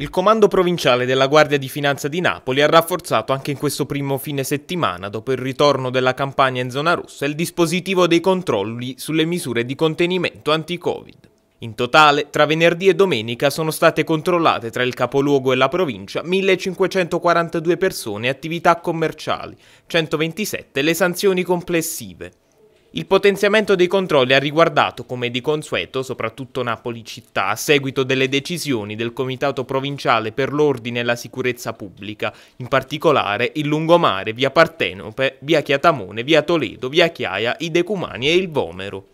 Il comando provinciale della Guardia di Finanza di Napoli ha rafforzato anche in questo primo fine settimana, dopo il ritorno della campagna in zona rossa, il dispositivo dei controlli sulle misure di contenimento anti-Covid. In totale, tra venerdì e domenica sono state controllate tra il capoluogo e la provincia 1542 persone e attività commerciali, 127 le sanzioni complessive. Il potenziamento dei controlli ha riguardato, come di consueto, soprattutto Napoli città, a seguito delle decisioni del Comitato Provinciale per l'Ordine e la Sicurezza Pubblica, in particolare il lungomare, via Partenope, via Chiatamone, via Toledo, via Chiaia, i Decumani e il Vomero.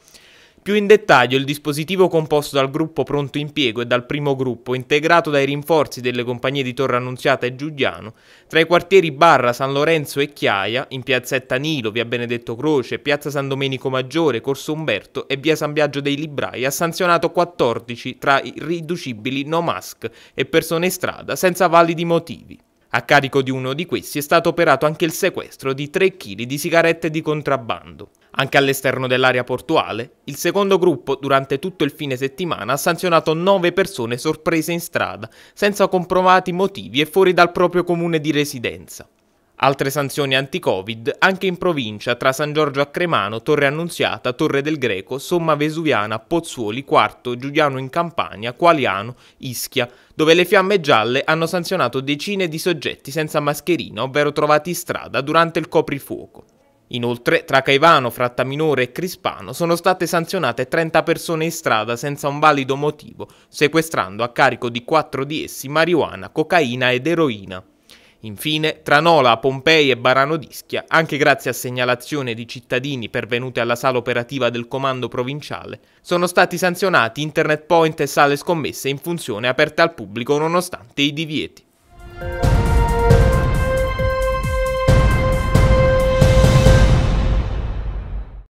Più in dettaglio, il dispositivo composto dal gruppo pronto impiego e dal primo gruppo, integrato dai rinforzi delle compagnie di Torre Annunziata e Giuliano, tra i quartieri Barra, San Lorenzo e Chiaia, in piazzetta Nilo, via Benedetto Croce, piazza San Domenico Maggiore, Corso Umberto e via San Biagio dei Librai, ha sanzionato 14 tra i riducibili no mask e persone in strada senza validi motivi. A carico di uno di questi è stato operato anche il sequestro di 3 kg di sigarette di contrabbando. Anche all'esterno dell'area portuale, il secondo gruppo durante tutto il fine settimana ha sanzionato 9 persone sorprese in strada, senza comprovati motivi e fuori dal proprio comune di residenza. Altre sanzioni anti-Covid anche in provincia tra San Giorgio a Cremano, Torre Annunziata, Torre del Greco, Somma Vesuviana, Pozzuoli, Quarto, Giuliano in Campania, Qualiano, Ischia, dove le fiamme gialle hanno sanzionato decine di soggetti senza mascherina, ovvero trovati in strada durante il coprifuoco. Inoltre, tra Caivano, Frattaminore e Crispano sono state sanzionate 30 persone in strada senza un valido motivo, sequestrando a carico di quattro di essi marijuana, cocaina ed eroina. Infine, tra Nola, Pompei e Barano d'Ischia, anche grazie a segnalazione di cittadini pervenuti alla sala operativa del comando provinciale, sono stati sanzionati internet point e sale scommesse in funzione aperte al pubblico nonostante i divieti.